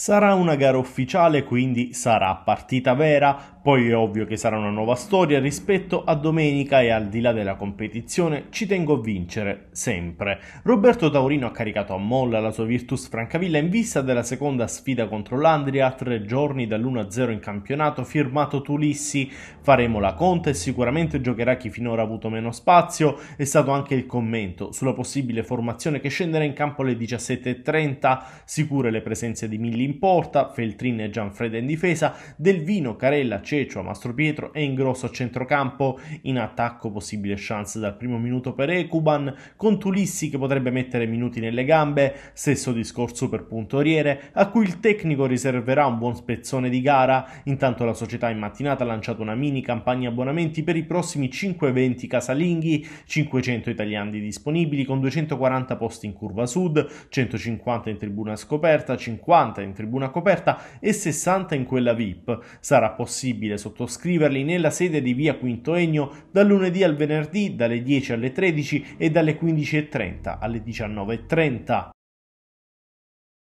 Sarà una gara ufficiale, quindi sarà partita vera, poi è ovvio che sarà una nuova storia rispetto a domenica e al di là della competizione ci tengo a vincere, sempre. Roberto Taurino ha caricato a molla la sua Virtus Francavilla in vista della seconda sfida contro l'Andria a tre giorni dall'1-0 in campionato firmato Tulissi. Faremo la conta e sicuramente giocherà chi finora ha avuto meno spazio. È stato anche il commento sulla possibile formazione che scenderà in campo alle 17.30, sicure le presenze di Milli in porta, Feltrin e Gianfreda in difesa, Delvino, Carella, Ceccio a Mastro Pietro e ingrosso a centrocampo. In attacco possibile chance dal primo minuto per Ecuban, con Tulissi che potrebbe mettere minuti nelle gambe, stesso discorso per Puntoriere, a cui il tecnico riserverà un buon spezzone di gara. Intanto la società in mattinata ha lanciato una mini campagna abbonamenti per i prossimi 5-20 casalinghi, 500 italiani disponibili con 240 posti in curva sud, 150 in tribuna scoperta, 50 in tribuna coperta e 60 in quella VIP. Sarà possibile possibile sottoscriverli nella sede di via Quinto Ennio dal lunedì al venerdì dalle 10 alle 13 e dalle 15.30 alle 19.30.